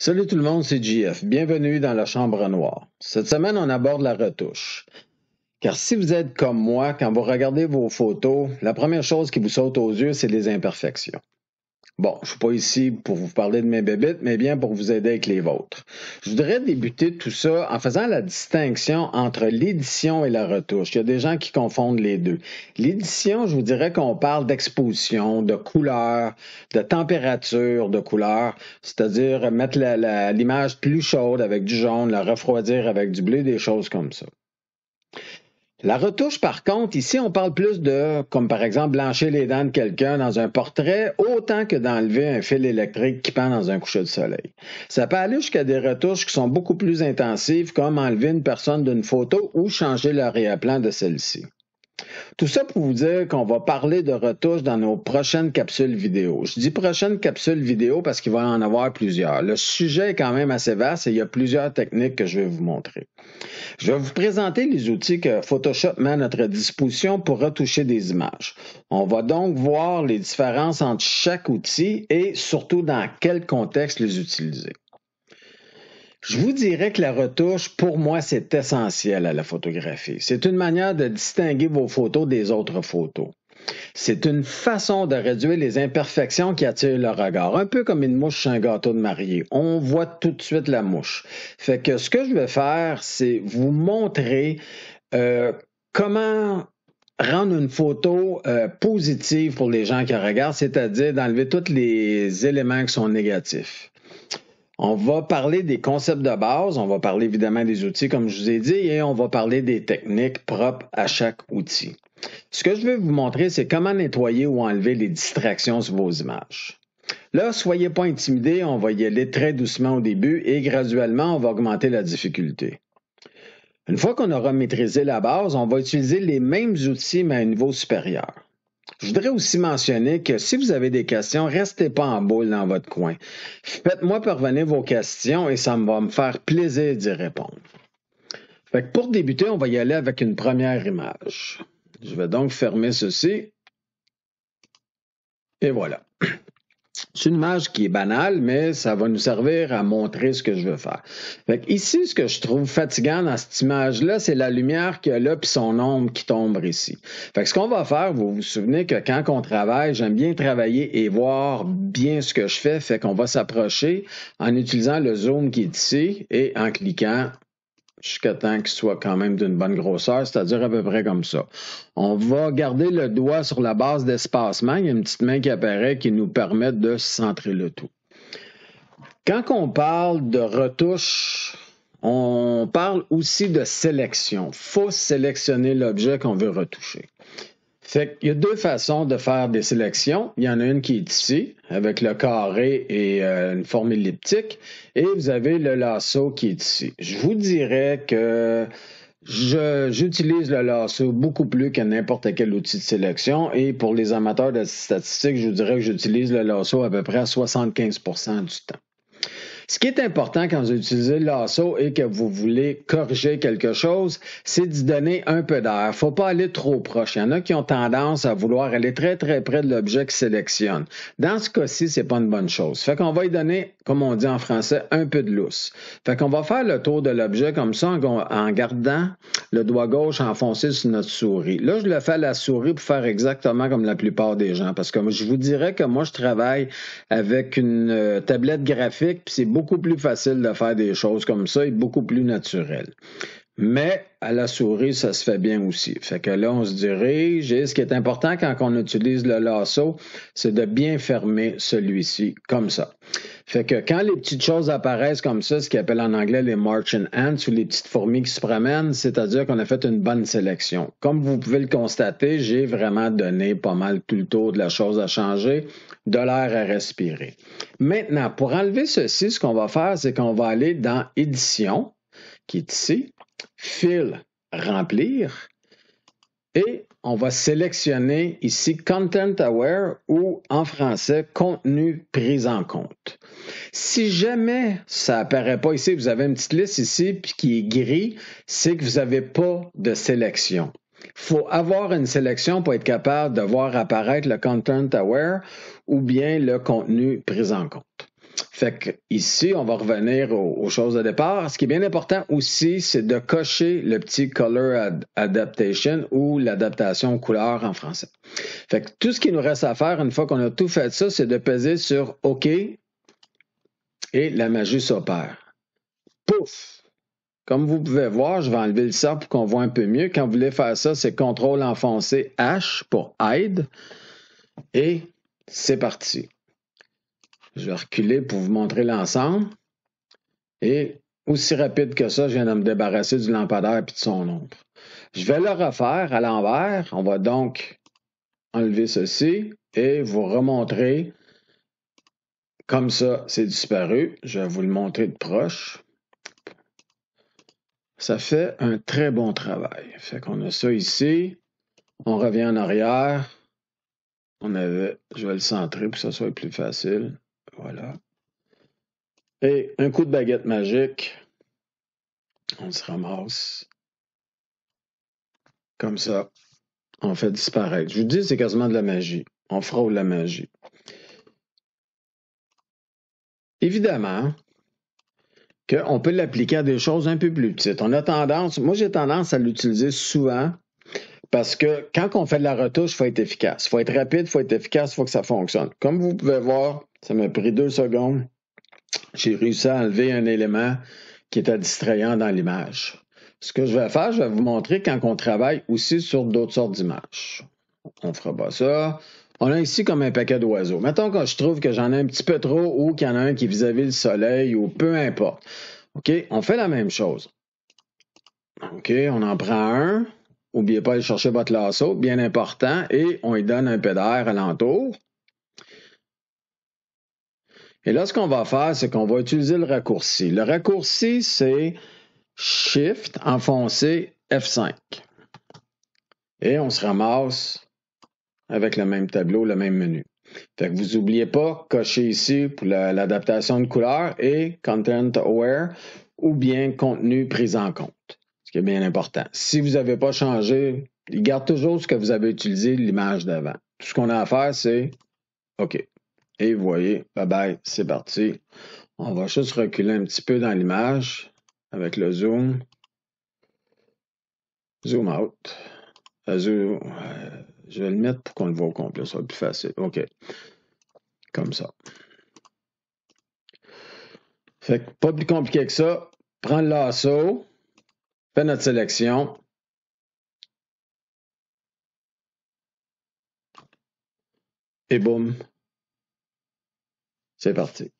Salut tout le monde, c'est GF. Bienvenue dans la Chambre Noire. Cette semaine, on aborde la retouche. Car si vous êtes comme moi, quand vous regardez vos photos, la première chose qui vous saute aux yeux, c'est les imperfections. Bon, je suis pas ici pour vous parler de mes bébites, mais bien pour vous aider avec les vôtres. Je voudrais débuter tout ça en faisant la distinction entre l'édition et la retouche. Il y a des gens qui confondent les deux. L'édition, je vous dirais qu'on parle d'exposition, de couleur, de température de couleur, c'est-à-dire mettre l'image plus chaude avec du jaune, la refroidir avec du bleu, des choses comme ça. La retouche, par contre, ici, on parle plus de, comme par exemple, blanchir les dents de quelqu'un dans un portrait, autant que d'enlever un fil électrique qui pend dans un coucher de soleil. Ça peut aller jusqu'à des retouches qui sont beaucoup plus intensives, comme enlever une personne d'une photo ou changer l'arrière-plan de celle-ci. Tout ça pour vous dire qu'on va parler de retouches dans nos prochaines capsules vidéo. Je dis prochaines capsules vidéo parce qu'il va y en avoir plusieurs. Le sujet est quand même assez vaste et il y a plusieurs techniques que je vais vous montrer. Je vais vous présenter les outils que Photoshop met à notre disposition pour retoucher des images. On va donc voir les différences entre chaque outil et surtout dans quel contexte les utiliser. Je vous dirais que la retouche, pour moi, c'est essentiel à la photographie. C'est une manière de distinguer vos photos des autres photos. C'est une façon de réduire les imperfections qui attirent le regard, un peu comme une mouche sur un gâteau de mariée. On voit tout de suite la mouche. Fait que ce que je vais faire, c'est vous montrer euh, comment rendre une photo euh, positive pour les gens qui regardent, c'est-à-dire d'enlever tous les éléments qui sont négatifs. On va parler des concepts de base, on va parler évidemment des outils comme je vous ai dit et on va parler des techniques propres à chaque outil. Ce que je vais vous montrer, c'est comment nettoyer ou enlever les distractions sur vos images. Là, soyez pas intimidés, on va y aller très doucement au début et graduellement, on va augmenter la difficulté. Une fois qu'on aura maîtrisé la base, on va utiliser les mêmes outils mais à un niveau supérieur. Je voudrais aussi mentionner que si vous avez des questions, restez pas en boule dans votre coin. Faites-moi parvenir vos questions et ça va me faire plaisir d'y répondre. pour débuter, on va y aller avec une première image. Je vais donc fermer ceci. Et voilà. C'est une image qui est banale, mais ça va nous servir à montrer ce que je veux faire. Fait ici, ce que je trouve fatigant dans cette image-là, c'est la lumière qu'il y a là, puis son ombre qui tombe ici. Fait que ce qu'on va faire, vous vous souvenez que quand on travaille, j'aime bien travailler et voir bien ce que je fais. Fait qu'on va s'approcher en utilisant le zoom qui est ici et en cliquant jusqu'à temps qu'il soit quand même d'une bonne grosseur, c'est-à-dire à peu près comme ça. On va garder le doigt sur la base d'espacement. Il y a une petite main qui apparaît qui nous permet de centrer le tout. Quand on parle de retouche, on parle aussi de sélection. Il faut sélectionner l'objet qu'on veut retoucher. Il y a deux façons de faire des sélections. Il y en a une qui est ici, avec le carré et euh, une forme elliptique, et vous avez le lasso qui est ici. Je vous dirais que j'utilise le lasso beaucoup plus que n'importe quel outil de sélection, et pour les amateurs de statistiques, je vous dirais que j'utilise le lasso à peu près à 75 du temps. Ce qui est important quand vous utilisez le lasso et que vous voulez corriger quelque chose, c'est d'y donner un peu d'air. Faut pas aller trop proche. Il y en a qui ont tendance à vouloir aller très très près de l'objet qu'ils sélectionnent. Dans ce cas-ci, c'est pas une bonne chose. Fait qu'on va y donner, comme on dit en français, un peu de lousse. Fait qu'on va faire le tour de l'objet comme ça en gardant le doigt gauche enfoncé sur notre souris. Là, je le fais à la souris pour faire exactement comme la plupart des gens parce que je vous dirais que moi, je travaille avec une euh, tablette graphique puis c'est beaucoup plus facile de faire des choses comme ça et beaucoup plus naturel. Mais à la souris, ça se fait bien aussi. Fait que là, on se dirige. Et ce qui est important quand on utilise le lasso, c'est de bien fermer celui-ci comme ça. Fait que quand les petites choses apparaissent comme ça, ce qu'ils appellent en anglais les marching ants ou les petites fourmis qui se promènent, c'est-à-dire qu'on a fait une bonne sélection. Comme vous pouvez le constater, j'ai vraiment donné pas mal tout le tour de la chose à changer, de l'air à respirer. Maintenant, pour enlever ceci, ce qu'on va faire, c'est qu'on va aller dans Édition, qui est ici, Fil, Remplir, et on va sélectionner ici Content Aware ou en français contenu pris en compte. Si jamais ça apparaît pas ici, vous avez une petite liste ici qui est gris, c'est que vous n'avez pas de sélection. Il faut avoir une sélection pour être capable de voir apparaître le Content Aware ou bien le contenu pris en compte. Fait que ici, on va revenir aux, choses de départ. Ce qui est bien important aussi, c'est de cocher le petit color adaptation ou l'adaptation couleur en français. Fait que tout ce qui nous reste à faire une fois qu'on a tout fait ça, c'est de peser sur OK et la magie s'opère. Pouf! Comme vous pouvez voir, je vais enlever le ça pour qu'on voit un peu mieux. Quand vous voulez faire ça, c'est CTRL enfoncé H pour hide et c'est parti. Je vais reculer pour vous montrer l'ensemble. Et aussi rapide que ça, je viens de me débarrasser du lampadaire et de son ombre. Je vais le refaire à l'envers. On va donc enlever ceci et vous remontrer comme ça, c'est disparu. Je vais vous le montrer de proche. Ça fait un très bon travail. Fait qu'on a ça ici. On revient en arrière. On avait, je vais le centrer pour que ce soit plus facile. Voilà. Et un coup de baguette magique. On se ramasse. Comme ça. On fait disparaître. Je vous dis, c'est quasiment de la magie. On fraude la magie. Évidemment, qu'on peut l'appliquer à des choses un peu plus petites. On a tendance, moi j'ai tendance à l'utiliser souvent parce que quand on fait de la retouche, il faut être efficace. Il faut être rapide, il faut être efficace, il faut que ça fonctionne. Comme vous pouvez voir, ça m'a pris deux secondes. J'ai réussi à enlever un élément qui était distrayant dans l'image. Ce que je vais faire, je vais vous montrer quand on travaille aussi sur d'autres sortes d'images. On ne fera pas ça. On a ici comme un paquet d'oiseaux. Mettons que je trouve que j'en ai un petit peu trop ou qu'il y en a un qui est vis-à-vis -vis le soleil ou peu importe. OK? On fait la même chose. OK? On en prend un. N'oubliez pas de chercher votre lasso, bien important, et on y donne un à alentour. Et là, ce qu'on va faire, c'est qu'on va utiliser le raccourci. Le raccourci, c'est Shift, enfoncé, F5. Et on se ramasse avec le même tableau, le même menu. Fait que vous n'oubliez pas, cocher ici pour l'adaptation de couleur et Content Aware ou bien contenu pris en compte qui est bien important. Si vous n'avez pas changé, il garde toujours ce que vous avez utilisé, l'image d'avant. Tout ce qu'on a à faire, c'est OK. Et vous voyez, bye bye, c'est parti. On va juste reculer un petit peu dans l'image avec le zoom. Zoom out. Euh, euh, je vais le mettre pour qu'on le voit au complet, ça être plus facile. OK. Comme ça. Fait pas plus compliqué que ça. Prendre lasso fait notre sélection. Et boum. C'est parti.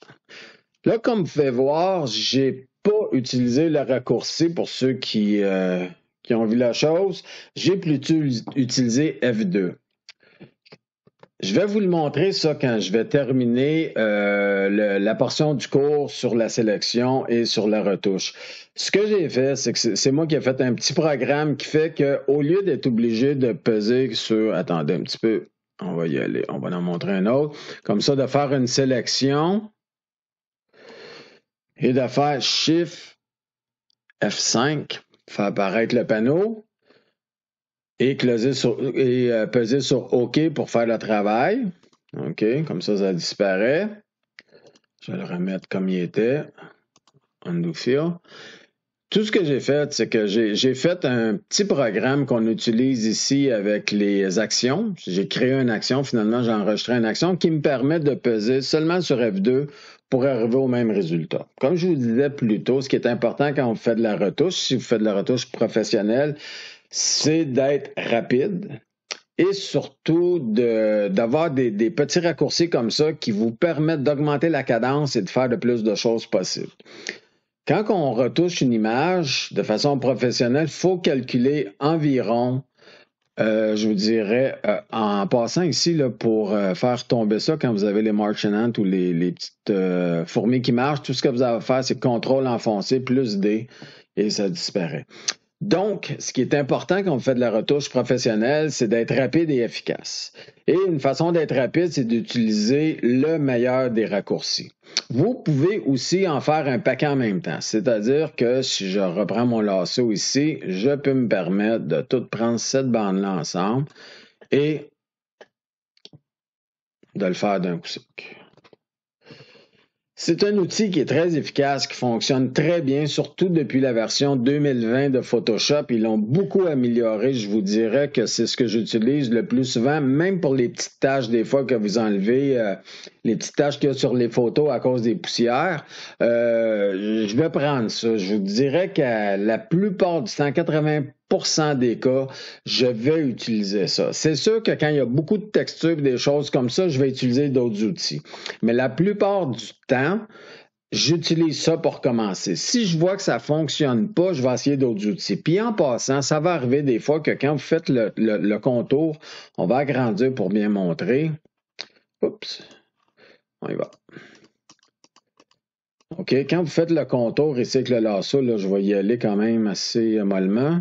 Là, comme vous pouvez voir, j'ai pas utilisé le raccourci pour ceux qui, euh, qui ont vu la chose. J'ai plutôt utilisé F2. Je vais vous le montrer, ça, quand je vais terminer euh, la portion du cours sur la sélection et sur la retouche. Ce que j'ai fait, c'est que c'est moi qui ai fait un petit programme qui fait qu'au lieu d'être obligé de peser sur. Attendez un petit peu, on va y aller, on va en montrer un autre. Comme ça, de faire une sélection et de faire Shift F5, faire apparaître le panneau et, euh, peser sur OK pour faire le travail. OK, comme ça, ça disparaît. Je vais le remettre comme il était. Undo fill. Tout ce que j'ai fait, c'est que j'ai fait un petit programme qu'on utilise ici avec les actions. J'ai créé une action, finalement, j'ai enregistré une action qui me permet de peser seulement sur F2 pour arriver au même résultat. Comme je vous disais plus tôt, ce qui est important quand vous faites de la retouche, si vous faites de la retouche professionnelle, c'est d'être rapide et surtout d'avoir des, petits raccourcis comme ça qui vous permettent d'augmenter la cadence et de faire le plus de choses possible. Quand on retouche une image de façon professionnelle, il faut calculer environ, euh, je vous dirais, euh, en passant ici pour euh, faire tomber ça, quand vous avez les marching ou les, les petites fourmis qui marchent, tout ce que vous avez à faire, c'est contrôle enfoncé plus D et ça disparaît. Donc, ce qui est important quand on fait de la retouche professionnelle, c'est d'être rapide et efficace. Et une façon d'être rapide, c'est d'utiliser le meilleur des raccourcis. Vous pouvez aussi en faire un paquet en même temps. C'est-à-dire que si je reprends mon lasso ici, je peux me permettre de tout prendre cette bande-là ensemble et de le faire d'un coup sec. C'est un outil qui est très efficace, qui fonctionne très bien, surtout depuis la version 2020 de Photoshop. Ils l'ont beaucoup amélioré. Je vous dirais que c'est ce que j'utilise le plus souvent, même pour les petites tâches des fois que vous enlevez, euh, les petites tâches qu'il y a sur les photos à cause des poussières. Euh, je vais prendre ça. Je vous dirais que la plupart du 180 des cas, je vais utiliser ça. C'est sûr que quand il y a beaucoup de textures, des choses comme ça, je vais utiliser d'autres outils. Mais la plupart du temps, j'utilise ça pour commencer. Si je vois que ça fonctionne pas, je vais essayer d'autres outils. Puis en passant, ça va arriver des fois que quand vous faites le, contour, on va agrandir pour bien montrer. Oups, on y va. OK, quand vous faites le contour ici avec le lasso, là, je vais y aller quand même assez mollement.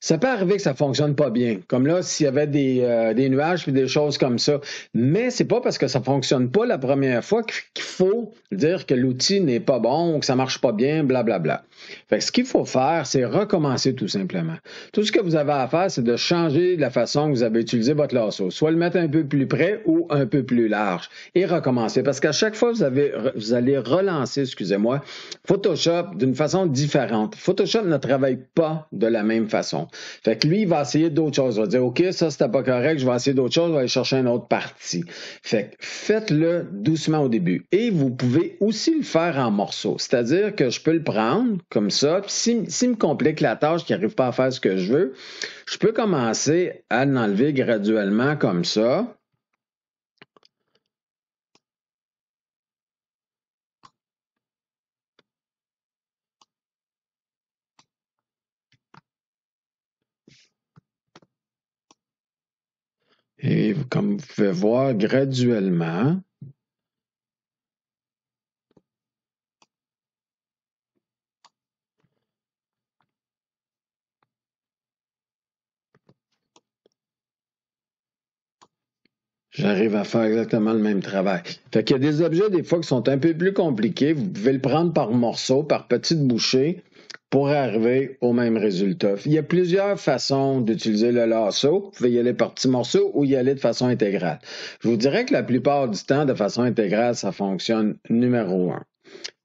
Ça peut arriver que ça fonctionne pas bien. Comme là, s'il y avait des, euh, des nuages et des choses comme ça. Mais c'est pas parce que ça fonctionne pas la première fois qu'il faut dire que l'outil n'est pas bon ou que ça marche pas bien, blablabla. Bla, bla. Fait ce qu'il faut faire, c'est recommencer tout simplement. Tout ce que vous avez à faire, c'est de changer la façon que vous avez utilisé votre lasso. Soit le mettre un peu plus près ou un peu plus large et recommencer. Parce qu'à chaque fois, vous, avez, vous allez relancer, excusez-moi, Photoshop d'une façon différente. Photoshop ne travaille pas de la même façon. Fait que lui, il va essayer d'autres choses. Il va dire, OK, ça, c'était pas correct, je vais essayer d'autres choses, je vais aller chercher une autre parti. Fait que faites-le doucement au début. Et vous pouvez aussi le faire en morceaux. C'est-à-dire que je peux le prendre comme ça. s'il si, si me complique la tâche, qu'il n'arrive pas à faire ce que je veux, je peux commencer à l'enlever graduellement comme ça Et comme vous pouvez voir, graduellement, J'arrive à faire exactement le même travail. Fait qu'il y a des objets, des fois, qui sont un peu plus compliqués. Vous pouvez le prendre par morceaux, par petites bouchées pour arriver au même résultat. Il y a plusieurs façons d'utiliser le lasso. Vous pouvez y aller par petits morceaux ou y aller de façon intégrale. Je vous dirais que la plupart du temps, de façon intégrale, ça fonctionne numéro un.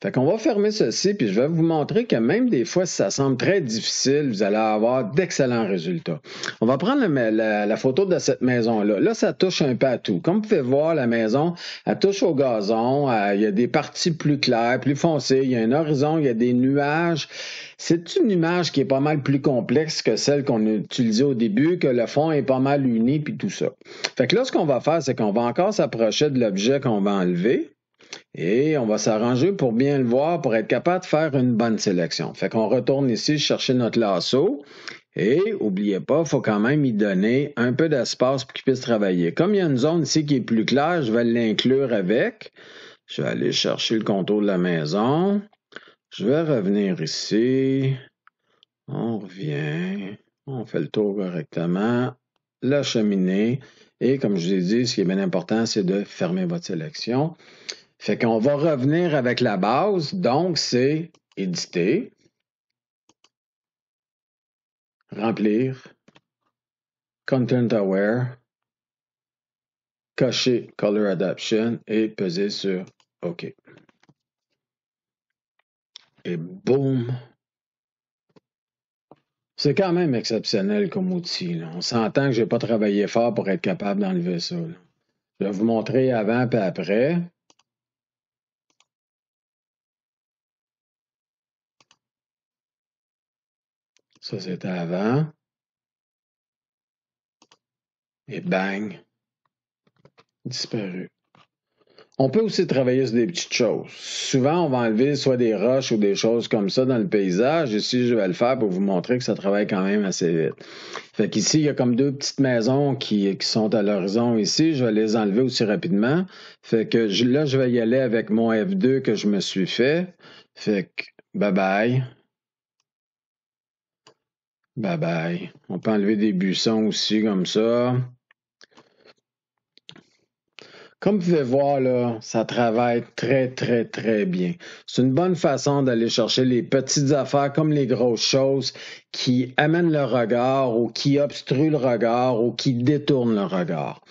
Fait qu'on va fermer ceci, puis je vais vous montrer que même des fois, si ça semble très difficile, vous allez avoir d'excellents résultats. On va prendre la, photo de cette maison-là. Là, ça touche un peu à tout. Comme vous pouvez voir, la maison, elle touche au gazon, euh, il y a des parties plus claires, plus foncées, il y a un horizon, il y a des nuages. C'est une image qui est pas mal plus complexe que celle qu'on utilisait au début, que le fond est pas mal uni, puis tout ça. Fait que là, ce qu'on va faire, c'est qu'on va encore s'approcher de l'objet qu'on va enlever. Et on va s'arranger pour bien le voir, pour être capable de faire une bonne sélection. Fait qu'on retourne ici chercher notre lasso. Et oubliez pas, il faut quand même y donner un peu d'espace pour qu'il puisse travailler. Comme il y a une zone ici qui est plus claire, je vais l'inclure avec. Je vais aller chercher le contour de la maison. Je vais revenir ici. On revient. On fait le tour correctement. La cheminée. Et comme je vous ai dit, ce qui est bien important, c'est de fermer votre sélection. Fait qu'on va revenir avec la base. Donc, c'est éditer, remplir, content aware, cocher color adaption et peser sur OK. Et boum! C'est quand même exceptionnel comme outil. On s'entend que je n'ai pas travaillé fort pour être capable d'enlever ça. Je vais vous montrer avant et après. Ça, c'était avant. Et bang, disparu. On peut aussi travailler sur des petites choses. Souvent, on va enlever soit des roches ou des choses comme ça dans le paysage. Ici, je vais le faire pour vous montrer que ça travaille quand même assez vite. Fait qu'ici, il y a comme deux petites maisons qui, sont à l'horizon ici. Je vais les enlever aussi rapidement. Fait que là, je vais y aller avec mon F2 que je me suis fait. Fait que bye bye. Bye bye. On peut enlever des buissons aussi comme ça. Comme vous pouvez voir, là, ça travaille très, très, très bien. C'est une bonne façon d'aller chercher les petites affaires comme les grosses choses qui amènent le regard ou qui obstruent le regard ou qui détournent le regard.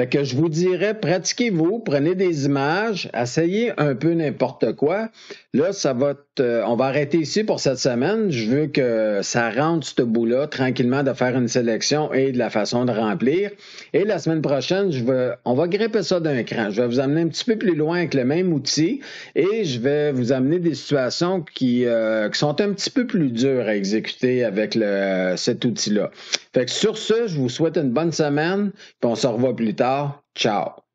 Fait que je vous dirais, pratiquez-vous, prenez des images, essayez un peu n'importe quoi. Là, ça va. on va arrêter ici pour cette semaine. Je veux que ça rentre ce bout-là tranquillement de faire une sélection et de la façon de remplir. Et la semaine prochaine, je on va gripper ça d'un cran. Je vais vous amener un petit peu plus loin avec le même outil et je vais vous amener des situations qui, euh, sont un petit peu plus dures à exécuter avec cet outil-là. Fait que sur ce, je vous souhaite une bonne semaine. Puis on se revoit plus tard. Tchau, tchau.